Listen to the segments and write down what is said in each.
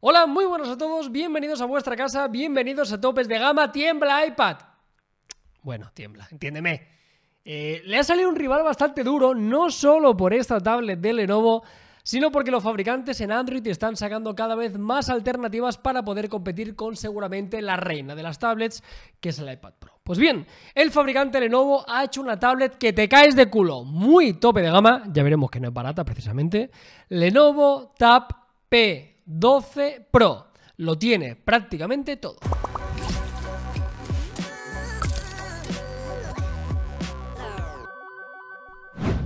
Hola, muy buenos a todos, bienvenidos a vuestra casa, bienvenidos a Topes de Gama, tiembla iPad. Bueno, tiembla, entiéndeme. Eh, le ha salido un rival bastante duro, no solo por esta tablet de Lenovo, sino porque los fabricantes en Android están sacando cada vez más alternativas para poder competir con seguramente la reina de las tablets, que es el iPad Pro. Pues bien, el fabricante Lenovo ha hecho una tablet que te caes de culo, muy tope de gama, ya veremos que no es barata precisamente, Lenovo Tab P 12 Pro. Lo tiene prácticamente todo.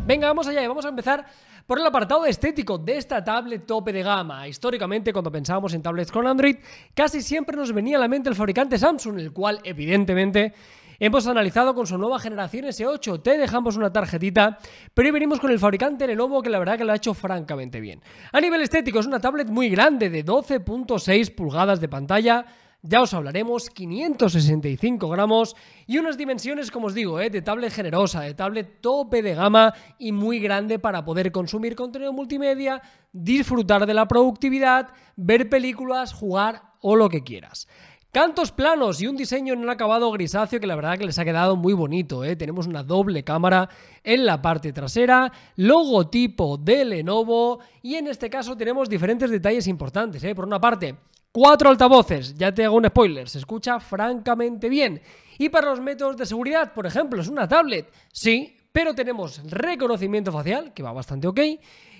Venga, vamos allá y vamos a empezar por el apartado estético de esta tablet tope de gama. Históricamente, cuando pensábamos en tablets con Android, casi siempre nos venía a la mente el fabricante Samsung, el cual evidentemente Hemos analizado con su nueva generación S8, te dejamos una tarjetita, pero hoy venimos con el fabricante Lenovo que la verdad que lo ha hecho francamente bien. A nivel estético es una tablet muy grande de 12.6 pulgadas de pantalla, ya os hablaremos, 565 gramos y unas dimensiones, como os digo, eh, de tablet generosa, de tablet tope de gama y muy grande para poder consumir contenido multimedia, disfrutar de la productividad, ver películas, jugar o lo que quieras. Cantos planos y un diseño en un acabado grisáceo que la verdad que les ha quedado muy bonito. ¿eh? Tenemos una doble cámara en la parte trasera, logotipo de Lenovo y en este caso tenemos diferentes detalles importantes. ¿eh? Por una parte, cuatro altavoces, ya te hago un spoiler, se escucha francamente bien. Y para los métodos de seguridad, por ejemplo, es una tablet. Sí, pero tenemos reconocimiento facial, que va bastante ok.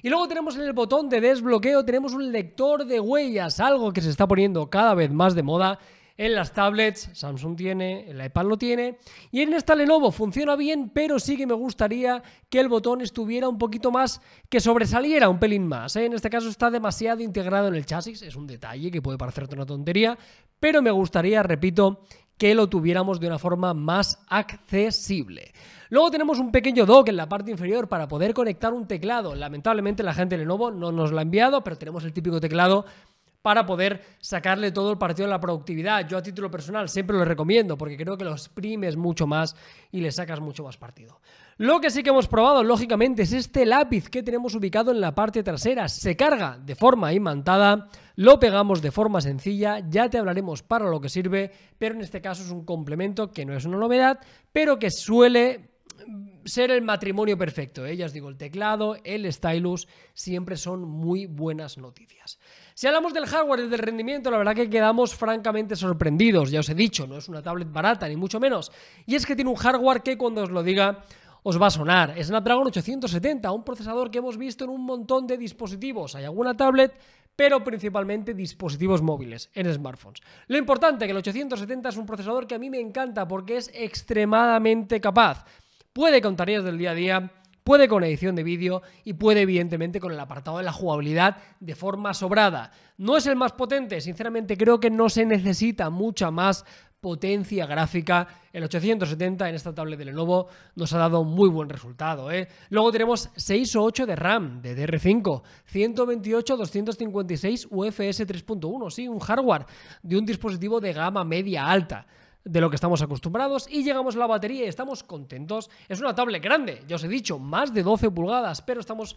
Y luego tenemos en el botón de desbloqueo, tenemos un lector de huellas, algo que se está poniendo cada vez más de moda en las tablets Samsung tiene, el iPad lo tiene. Y en esta Lenovo funciona bien, pero sí que me gustaría que el botón estuviera un poquito más, que sobresaliera un pelín más. ¿eh? En este caso está demasiado integrado en el chasis, es un detalle que puede parecerte una tontería, pero me gustaría, repito, que lo tuviéramos de una forma más accesible. Luego tenemos un pequeño dock en la parte inferior para poder conectar un teclado. Lamentablemente la gente de Lenovo no nos lo ha enviado, pero tenemos el típico teclado para poder sacarle todo el partido a la productividad. Yo a título personal siempre lo recomiendo porque creo que lo exprimes mucho más y le sacas mucho más partido. Lo que sí que hemos probado, lógicamente, es este lápiz que tenemos ubicado en la parte trasera. Se carga de forma imantada, lo pegamos de forma sencilla, ya te hablaremos para lo que sirve, pero en este caso es un complemento que no es una novedad, pero que suele ser el matrimonio perfecto. Ellas, ¿eh? digo, el teclado, el stylus, siempre son muy buenas noticias. Si hablamos del hardware y del rendimiento, la verdad que quedamos francamente sorprendidos. Ya os he dicho, no es una tablet barata, ni mucho menos. Y es que tiene un hardware que cuando os lo diga os va a sonar. Es Snapdragon 870, un procesador que hemos visto en un montón de dispositivos. Hay alguna tablet pero principalmente dispositivos móviles, en smartphones. Lo importante que el 870 es un procesador que a mí me encanta porque es extremadamente capaz. Puede con tareas del día a día, puede con edición de vídeo y puede evidentemente con el apartado de la jugabilidad de forma sobrada. No es el más potente, sinceramente creo que no se necesita mucha más potencia gráfica. El 870 en esta tablet de Lenovo nos ha dado muy buen resultado. ¿eh? Luego tenemos 6 o 8 de RAM de DR5, 128, 256 UFS 3.1, sí, un hardware de un dispositivo de gama media alta de lo que estamos acostumbrados y llegamos a la batería y estamos contentos. Es una tablet grande, ya os he dicho, más de 12 pulgadas, pero estamos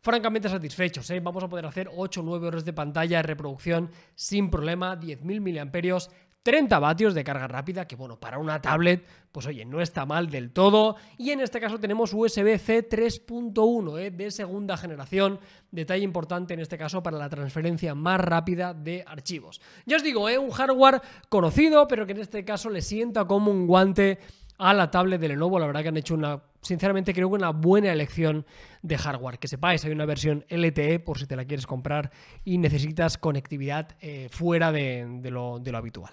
francamente satisfechos. ¿eh? Vamos a poder hacer 8 o 9 horas de pantalla de reproducción sin problema, 10.000 mAh 30 vatios de carga rápida, que bueno, para una tablet, pues oye, no está mal del todo. Y en este caso tenemos USB-C 3.1 eh, de segunda generación. Detalle importante en este caso para la transferencia más rápida de archivos. Ya os digo, eh, un hardware conocido, pero que en este caso le sienta como un guante a la tablet de Lenovo. La verdad que han hecho una sinceramente creo que una buena elección de hardware. Que sepáis, hay una versión LTE por si te la quieres comprar y necesitas conectividad eh, fuera de, lo, de, lo, habitual.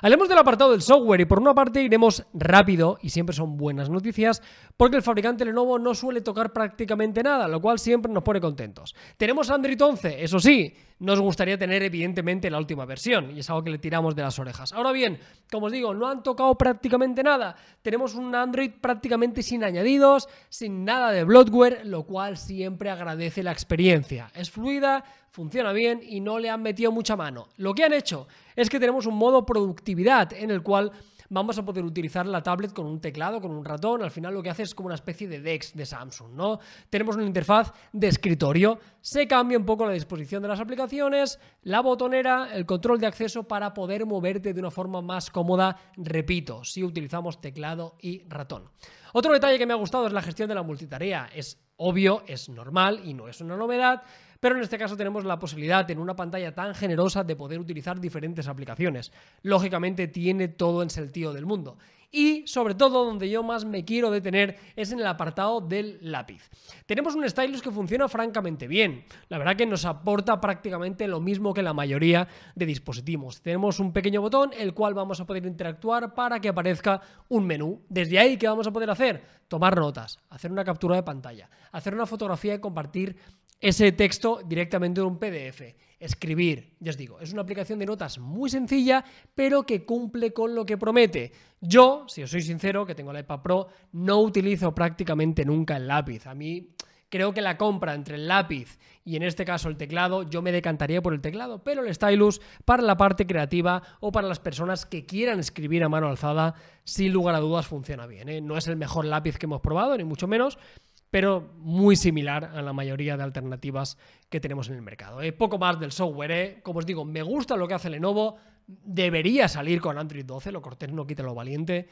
Hablemos del apartado del software y por una parte iremos rápido y siempre son buenas noticias porque el fabricante Lenovo no suele tocar prácticamente nada, lo cual siempre nos pone contentos. Tenemos Android 11, eso sí, nos gustaría tener evidentemente la última versión y es algo que le tiramos de las orejas. Ahora bien, como os digo, no han tocado prácticamente nada. Tenemos un Android prácticamente sin añadir sin nada de bloatware, lo cual siempre agradece la experiencia. Es fluida, funciona bien y no le han metido mucha mano. Lo que han hecho es que tenemos un modo productividad en el cual vamos a poder utilizar la tablet con un teclado, con un ratón. Al final lo que hace es como una especie de DeX de Samsung, ¿no? Tenemos una interfaz de escritorio. Se cambia un poco la disposición de las aplicaciones, la botonera, el control de acceso para poder moverte de una forma más cómoda, repito, si utilizamos teclado y ratón. Otro detalle que me ha gustado es la gestión de la multitarea. Es obvio, es normal y no es una novedad pero en este caso tenemos la posibilidad en una pantalla tan generosa de poder utilizar diferentes aplicaciones. Lógicamente tiene todo el sentido del mundo. Y sobre todo, donde yo más me quiero detener es en el apartado del lápiz. Tenemos un stylus que funciona francamente bien. La verdad que nos aporta prácticamente lo mismo que la mayoría de dispositivos. Tenemos un pequeño botón, el cual vamos a poder interactuar para que aparezca un menú. Desde ahí, ¿qué vamos a poder hacer? Tomar notas, hacer una captura de pantalla, hacer una fotografía y compartir ese texto directamente en un PDF. Escribir, ya os digo, es una aplicación de notas muy sencilla, pero que cumple con lo que promete. Yo, si os soy sincero, que tengo la iPad Pro, no utilizo prácticamente nunca el lápiz. A mí creo que la compra entre el lápiz y en este caso el teclado, yo me decantaría por el teclado, pero el stylus para la parte creativa o para las personas que quieran escribir a mano alzada, sin lugar a dudas funciona bien. ¿eh? No es el mejor lápiz que hemos probado, ni mucho menos, pero muy similar a la mayoría de alternativas que tenemos en el mercado. ¿eh? poco más del software, ¿eh? como os digo, me gusta lo que hace Lenovo, debería salir con Android 12, lo cortés no quita lo valiente,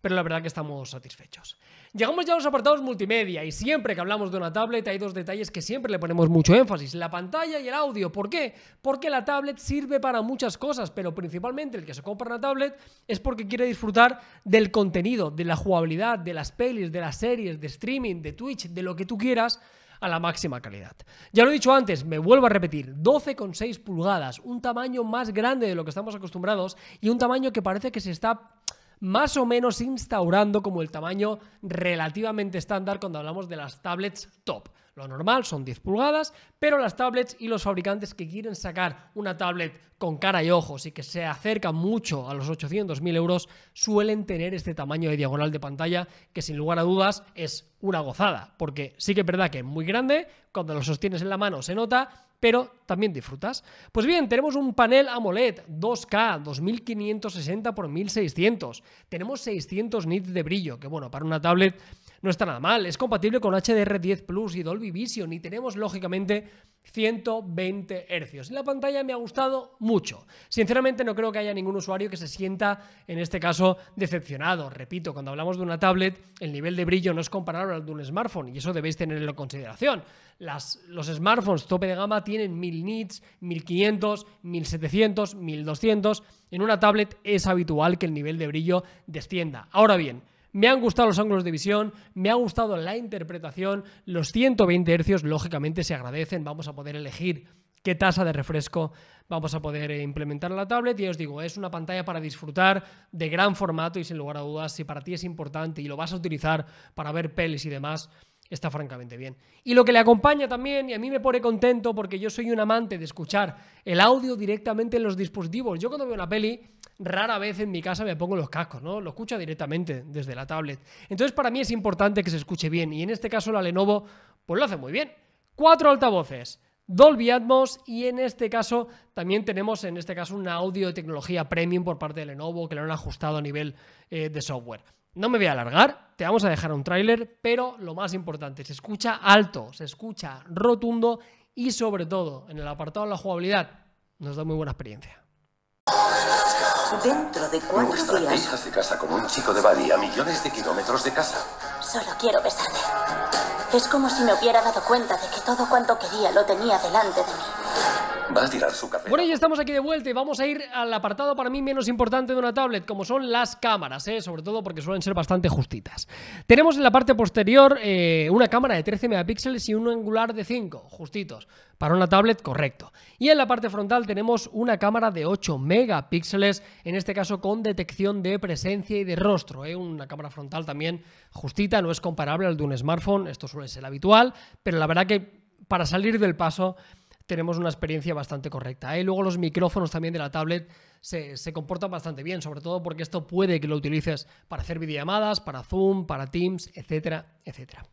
pero la verdad que estamos satisfechos. Llegamos ya a los apartados multimedia y siempre que hablamos de una tablet hay dos detalles que siempre le ponemos mucho énfasis, la pantalla y el audio. ¿Por qué? Porque la tablet sirve para muchas cosas, pero principalmente el que se compra una tablet es porque quiere disfrutar del contenido, de la jugabilidad, de las pelis, de las series, de streaming, de Twitch, de lo que tú quieras a la máxima calidad. Ya lo he dicho antes, me vuelvo a repetir, 12,6 pulgadas, un tamaño más grande de lo que estamos acostumbrados y un tamaño que parece que se está más o menos instaurando como el tamaño relativamente estándar cuando hablamos de las tablets top. Lo normal son 10 pulgadas, pero las tablets y los fabricantes que quieren sacar una tablet con cara y ojos y que se acerca mucho a los 800.000 euros suelen tener este tamaño de diagonal de pantalla que sin lugar a dudas es una gozada, porque sí que es verdad que es muy grande, cuando lo sostienes en la mano se nota, pero también disfrutas. Pues bien, tenemos un panel AMOLED 2K 2560 x 1600. Tenemos 600 nits de brillo, que bueno, para una tablet no está nada mal. Es compatible con HDR10 Plus y Dolby Vision y tenemos lógicamente 120 Hz. La pantalla me ha gustado mucho. Sinceramente no creo que haya ningún usuario que se sienta en este caso decepcionado. Repito, cuando hablamos de una tablet, el nivel de brillo no es comparable al de un smartphone y eso debéis tenerlo en consideración. los smartphones tope de gama tienen 1000 nits, 1500, 1700, 1200. En una tablet es habitual que el nivel de brillo descienda. Ahora bien, me han gustado los ángulos de visión, me ha gustado la interpretación, los 120 Hz lógicamente se agradecen, vamos a poder elegir qué tasa de refresco vamos a poder eh, implementar en la tablet. Y os digo, es una pantalla para disfrutar de gran formato y sin lugar a dudas, si para ti es importante y lo vas a utilizar para ver pelis y demás, está francamente bien. Y lo que le acompaña también, y a mí me pone contento porque yo soy un amante de escuchar el audio directamente en los dispositivos. Yo cuando veo una peli, rara vez en mi casa me pongo los cascos, ¿no? Lo escucho directamente desde la tablet. Entonces para mí es importante que se escuche bien, y en este caso la Lenovo, pues lo hace muy bien. Cuatro altavoces. Dolby Atmos y en este caso también tenemos en este caso una audio de tecnología premium por parte de Lenovo que lo han ajustado a nivel eh, de software. No me voy a alargar, te vamos a dejar un tráiler, pero lo más importante, se escucha alto, se escucha rotundo y sobre todo en el apartado de la jugabilidad nos da muy buena experiencia. Dentro de cuatro Nuestra hija se casa como un chico de Bali a millones de kilómetros de casa. Solo quiero besarte. Es como si me hubiera dado cuenta de que todo cuanto quería lo tenía delante de mí tirar su café. Bueno, ya estamos aquí de vuelta y vamos a ir al apartado para mí menos importante de una tablet, como son las cámaras, ¿eh? sobre todo porque suelen ser bastante justitas. Tenemos en la parte posterior eh, una cámara de 13 megapíxeles y un angular de 5, justitos. Para una tablet, correcto. Y en la parte frontal tenemos una cámara de 8 megapíxeles, en este caso con detección de presencia y de rostro. ¿eh? Una cámara frontal también justita, no es comparable al de un smartphone, esto suele ser habitual, pero la verdad que para salir del paso tenemos una experiencia bastante correcta. Y ¿eh? Luego los micrófonos también de la tablet se, comportan bastante bien, sobre todo porque esto puede que lo utilices para hacer videollamadas, para Zoom, para Teams, etcétera, etcétera.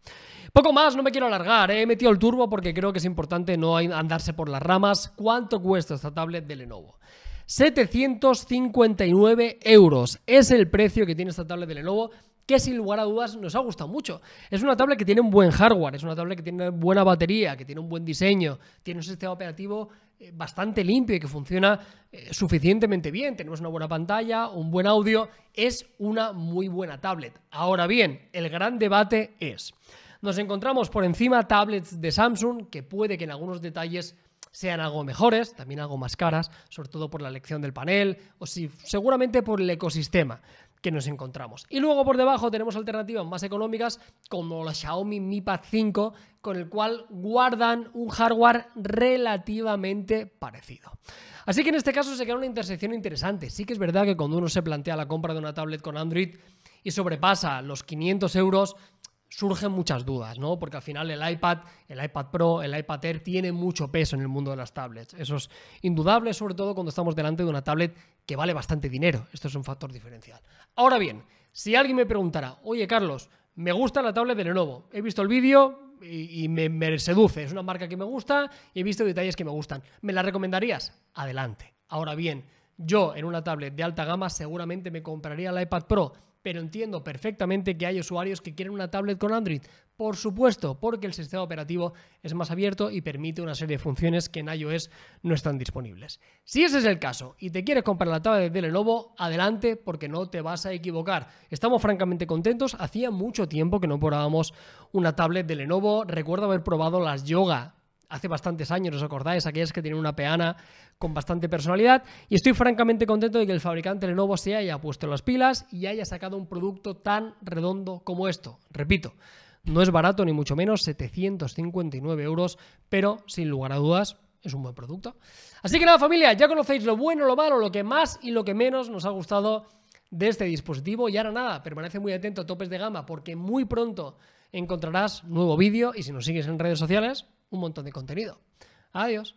Poco más, no me quiero alargar, ¿eh? he metido el turbo porque creo que es importante no andarse por las ramas. ¿Cuánto cuesta esta tablet de Lenovo? 759 euros es el precio que tiene esta tablet de Lenovo que sin lugar a dudas nos ha gustado mucho. Es una tablet que tiene un buen hardware, es una tablet que tiene buena batería, que tiene un buen diseño, tiene un sistema operativo eh, bastante limpio y que funciona eh, suficientemente bien. Tenemos una buena pantalla, un buen audio, es una muy buena tablet. Ahora bien, el gran debate es, nos encontramos por encima tablets de Samsung que puede que en algunos detalles sean algo mejores, también algo más caras, sobre todo por la elección del panel o si, seguramente por el ecosistema que nos encontramos. Y luego por debajo tenemos alternativas más económicas como la Xiaomi Mi Pad 5, con el cual guardan un hardware relativamente parecido. Así que en este caso se queda una intersección interesante. Sí que es verdad que cuando uno se plantea la compra de una tablet con Android y sobrepasa los 500 euros, surgen muchas dudas, ¿no? Porque al final el iPad, el iPad Pro, el iPad Air tiene mucho peso en el mundo de las tablets. Eso es indudable, sobre todo cuando estamos delante de una tablet que vale bastante dinero. Esto es un factor diferencial. Ahora bien, si alguien me preguntara, oye Carlos, me gusta la tablet de Lenovo, he visto el vídeo y, me, me seduce, es una marca que me gusta y he visto detalles que me gustan, ¿me la recomendarías? Adelante. Ahora bien, yo en una tablet de alta gama seguramente me compraría el iPad Pro pero entiendo perfectamente que hay usuarios que quieren una tablet con Android. Por supuesto, porque el sistema operativo es más abierto y permite una serie de funciones que en iOS no están disponibles. Si ese es el caso y te quieres comprar la tablet de Lenovo, adelante porque no te vas a equivocar. Estamos francamente contentos, hacía mucho tiempo que no probábamos una tablet de Lenovo, recuerdo haber probado las Yoga hace bastantes años, ¿os acordáis? aquellos que tienen una peana con bastante personalidad. Y estoy francamente contento de que el fabricante Lenovo se haya puesto las pilas y haya sacado un producto tan redondo como esto. Repito, no es barato ni mucho menos, 759 euros, pero sin lugar a dudas es un buen producto. Así que nada familia, ya conocéis lo bueno, lo malo, lo que más y lo que menos nos ha gustado de este dispositivo. Y ahora nada, permanece muy atento a topes de gama porque muy pronto encontrarás nuevo vídeo y si nos sigues en redes sociales, un montón de contenido. Adiós.